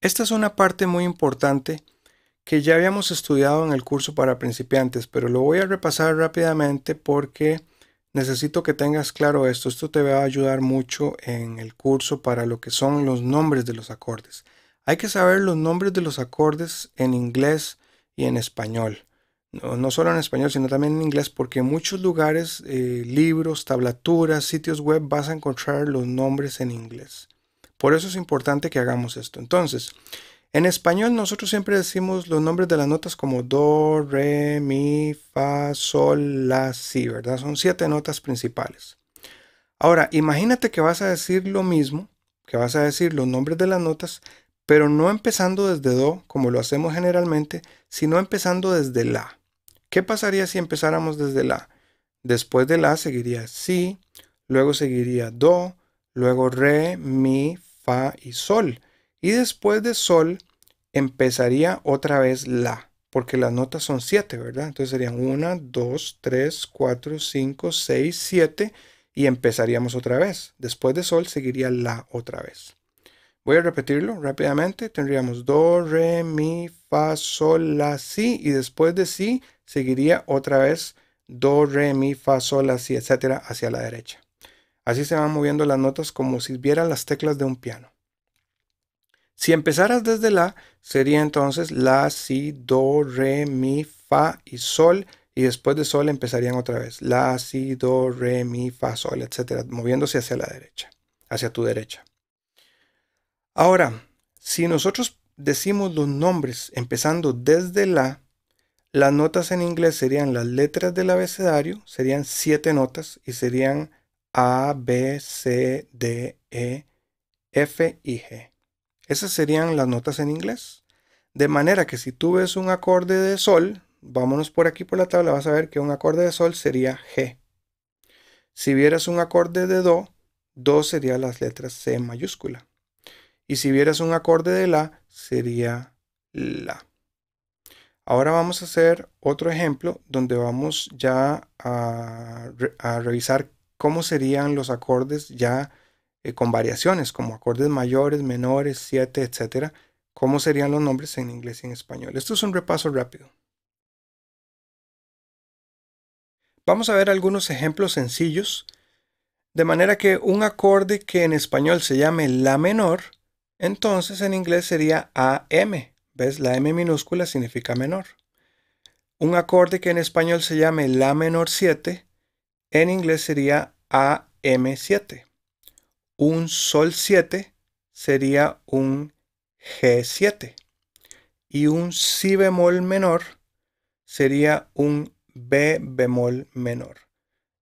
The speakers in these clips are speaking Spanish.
Esta es una parte muy importante que ya habíamos estudiado en el curso para principiantes, pero lo voy a repasar rápidamente porque necesito que tengas claro esto. Esto te va a ayudar mucho en el curso para lo que son los nombres de los acordes. Hay que saber los nombres de los acordes en inglés y en español. No, solo en español, sino también en inglés, porque en muchos lugares, eh, libros, tablaturas, sitios web, vas a encontrar los nombres en inglés. Por eso es importante que hagamos esto. Entonces, en español nosotros siempre decimos los nombres de las notas como do, re, mi, fa, sol, la, si, ¿verdad? Son siete notas principales. Ahora, imagínate que vas a decir lo mismo, que vas a decir los nombres de las notas, pero no empezando desde do, como lo hacemos generalmente, sino empezando desde la. ¿Qué pasaría si empezáramos desde la? Después de la seguiría si, luego seguiría do, luego re, mi, fa y sol. Y después de sol empezaría otra vez la, porque las notas son siete ¿verdad? Entonces serían 1, 2, 3, 4, 5, 6, 7 y empezaríamos otra vez. Después de sol seguiría la otra vez. Voy a repetirlo rápidamente. Tendríamos do, re, mi, fa, sol, la, si y después de si seguiría otra vez do, re, mi, fa, sol, la, si, etcétera, hacia la derecha. Así se van moviendo las notas como si vieran las teclas de un piano. Si empezaras desde la, sería entonces la, si, do, re, mi, fa y sol. Y después de sol empezarían otra vez. La, si, do, re, mi, fa, sol, etcétera, moviéndose hacia la derecha, hacia tu derecha. Ahora, si nosotros decimos los nombres empezando desde la, las notas en inglés serían las letras del abecedario, serían siete notas y serían a, B, C, D, E, F y G. Esas serían las notas en inglés. De manera que si tú ves un acorde de sol, vámonos por aquí por la tabla, vas a ver que un acorde de sol sería G. Si vieras un acorde de do, do sería las letras C mayúscula. Y si vieras un acorde de la, sería la. Ahora vamos a hacer otro ejemplo donde vamos ya a, a revisar cómo serían los acordes ya eh, con variaciones, como acordes mayores, menores, 7, etcétera, cómo serían los nombres en inglés y en español. Esto es un repaso rápido. Vamos a ver algunos ejemplos sencillos, de manera que un acorde que en español se llame la menor, entonces en inglés sería AM. ¿Ves? La M minúscula significa menor. Un acorde que en español se llame la menor 7, en inglés sería AM7. Un Sol 7 sería un G7. Y un Si bemol menor sería un B bemol menor.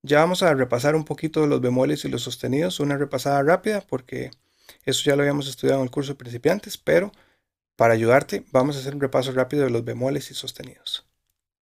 Ya vamos a repasar un poquito los bemoles y los sostenidos, una repasada rápida porque eso ya lo habíamos estudiado en el curso de principiantes, pero para ayudarte vamos a hacer un repaso rápido de los bemoles y sostenidos.